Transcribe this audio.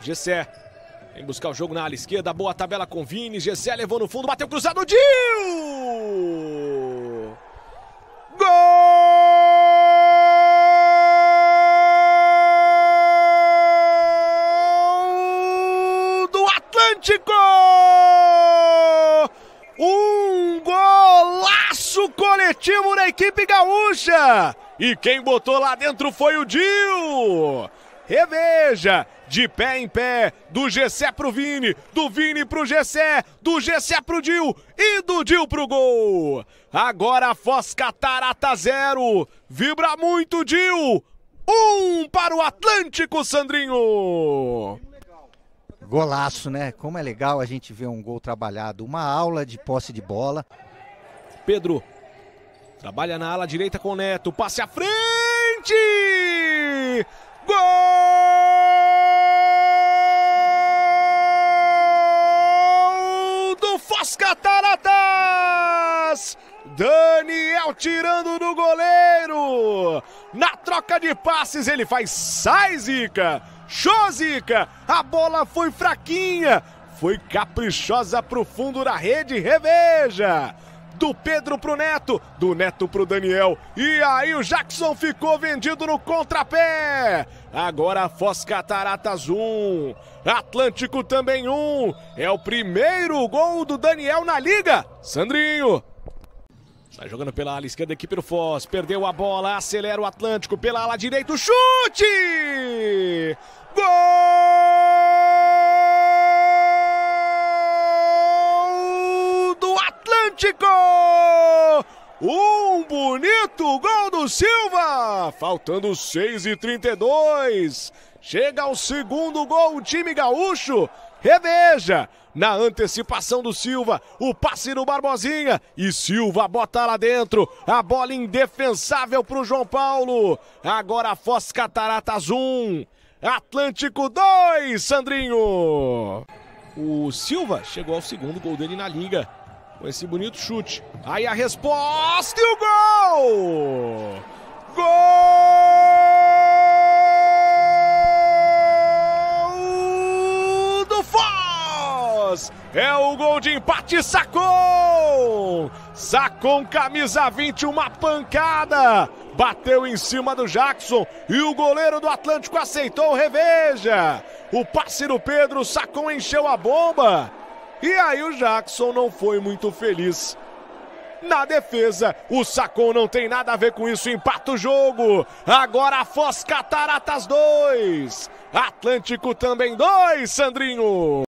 Gessé Vem buscar o jogo na ala esquerda. Boa tabela com Vini. Gessé levou no fundo. Bateu cruzado. Dil! Gol do Atlântico! Um golaço coletivo da equipe gaúcha. E quem botou lá dentro foi o Dil. Reveja! De pé em pé, do Gessé pro Vini, do Vini pro Gessé, do Gessé pro Dil e do Dil pro gol! Agora Foz Catarata zero, vibra muito Dil, um para o Atlântico, Sandrinho! Golaço, né? Como é legal a gente ver um gol trabalhado, uma aula de posse de bola. Pedro trabalha na ala direita com o Neto, passe à frente! Cataratas! Daniel tirando do goleiro. Na troca de passes ele faz sai Zica, show Zica. A bola foi fraquinha, foi caprichosa pro fundo da rede, reveja do Pedro pro Neto, do Neto pro Daniel. E aí o Jackson ficou vendido no contrapé. Agora Foz Cataratas 1, um. Atlântico também 1. Um. É o primeiro gol do Daniel na liga. Sandrinho. Sai jogando pela ala esquerda, equipe do Foz. Perdeu a bola, acelera o Atlântico pela ala direita. Chute! Gol! Atlântico! Um bonito gol do Silva! Faltando 6 e 32. Chega ao segundo gol o time gaúcho. Reveja! Na antecipação do Silva, o passe no Barbosinha e Silva bota lá dentro. A bola indefensável para o João Paulo. Agora Foz Cataratas 1, Atlântico 2, Sandrinho. O Silva chegou ao segundo gol dele na liga com esse bonito chute. Aí a resposta e o gol! Gol do Foz! É o gol de empate, sacou! Sacou camisa 20, uma pancada! Bateu em cima do Jackson e o goleiro do Atlântico aceitou, reveja! O passe do Pedro, sacou, encheu a bomba. E aí o Jackson não foi muito feliz na defesa. O Sacon não tem nada a ver com isso, empata o jogo. Agora Foz Cataratas 2, Atlântico também 2, Sandrinho.